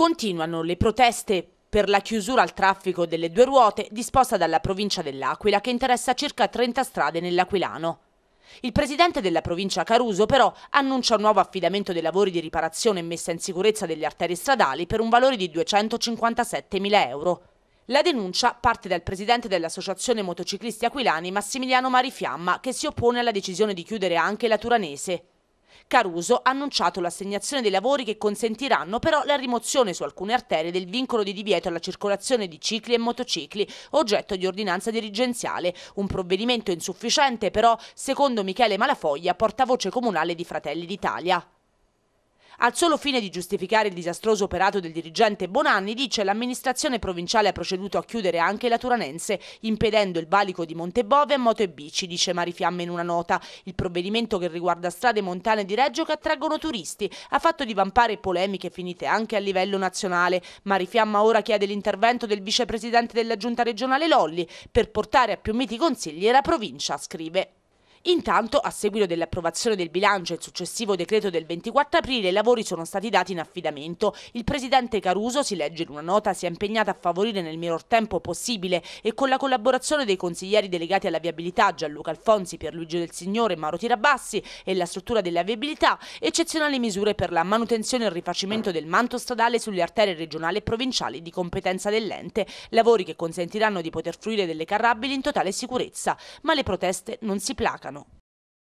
Continuano le proteste per la chiusura al traffico delle due ruote disposta dalla provincia dell'Aquila che interessa circa 30 strade nell'Aquilano. Il presidente della provincia Caruso però annuncia un nuovo affidamento dei lavori di riparazione e messa in sicurezza delle arterie stradali per un valore di 257.000 euro. La denuncia parte dal presidente dell'Associazione Motociclisti Aquilani Massimiliano Marifiamma che si oppone alla decisione di chiudere anche la Turanese. Caruso ha annunciato l'assegnazione dei lavori che consentiranno però la rimozione su alcune arterie del vincolo di divieto alla circolazione di cicli e motocicli, oggetto di ordinanza dirigenziale. Un provvedimento insufficiente però, secondo Michele Malafoglia, portavoce comunale di Fratelli d'Italia. Al solo fine di giustificare il disastroso operato del dirigente Bonanni, dice l'amministrazione provinciale ha proceduto a chiudere anche la Turanense, impedendo il valico di Montebove a moto e bici, dice Marifiamme in una nota. Il provvedimento che riguarda strade montane di Reggio che attraggono turisti ha fatto divampare polemiche finite anche a livello nazionale. Marifiamma ora chiede l'intervento del vicepresidente della giunta regionale Lolli per portare a più miti consigli la provincia, scrive. Intanto, a seguito dell'approvazione del bilancio e il successivo decreto del 24 aprile, i lavori sono stati dati in affidamento. Il presidente Caruso, si legge in una nota, si è impegnato a favorire nel minor tempo possibile e con la collaborazione dei consiglieri delegati alla viabilità Gianluca Alfonsi, Pierluigi del Signore, Mauro Tirabassi e la struttura della viabilità, eccezionali misure per la manutenzione e il rifacimento del manto stradale sulle arterie regionali e provinciali di competenza dell'ente, lavori che consentiranno di poter fruire delle carrabili in totale sicurezza. Ma le proteste non si placano.